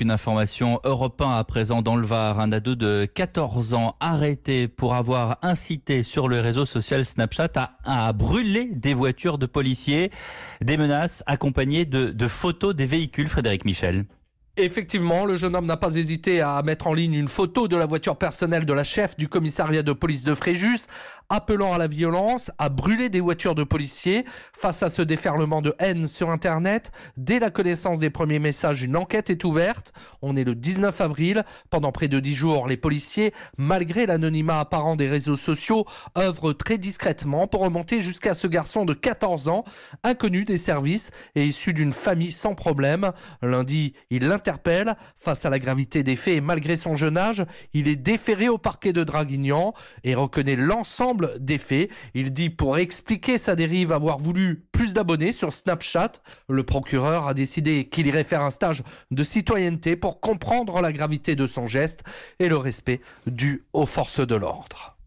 Une information Europe à présent dans le Var, un ado de 14 ans arrêté pour avoir incité sur le réseau social Snapchat à, brûler des voitures de policiers, des menaces accompagnées de photos des véhicules, Frédéric Michel. Effectivement, le jeune homme n'a pas hésité à mettre en ligne une photo de la voiture personnelle de la chef du commissariat de police de Fréjus, appelant à la violence, à brûler des voitures de policiers. Face à ce déferlement de haine sur Internet, dès la connaissance des premiers messages, une enquête est ouverte. On est le 19 avril. Pendant près de 10 jours, les policiers, malgré l'anonymat apparent des réseaux sociaux, œuvrent très discrètement pour remonter jusqu'à ce garçon de 14 ans, inconnu des services et issu d'une famille sans problème. Lundi, il interpelle face à la gravité des faits et malgré son jeune âge, il est déféré au parquet de Draguignan et reconnaît l'ensemble des faits. Il dit pour expliquer sa dérive avoir voulu plus d'abonnés sur Snapchat, le procureur a décidé qu'il irait faire un stage de citoyenneté pour comprendre la gravité de son geste et le respect dû aux forces de l'ordre.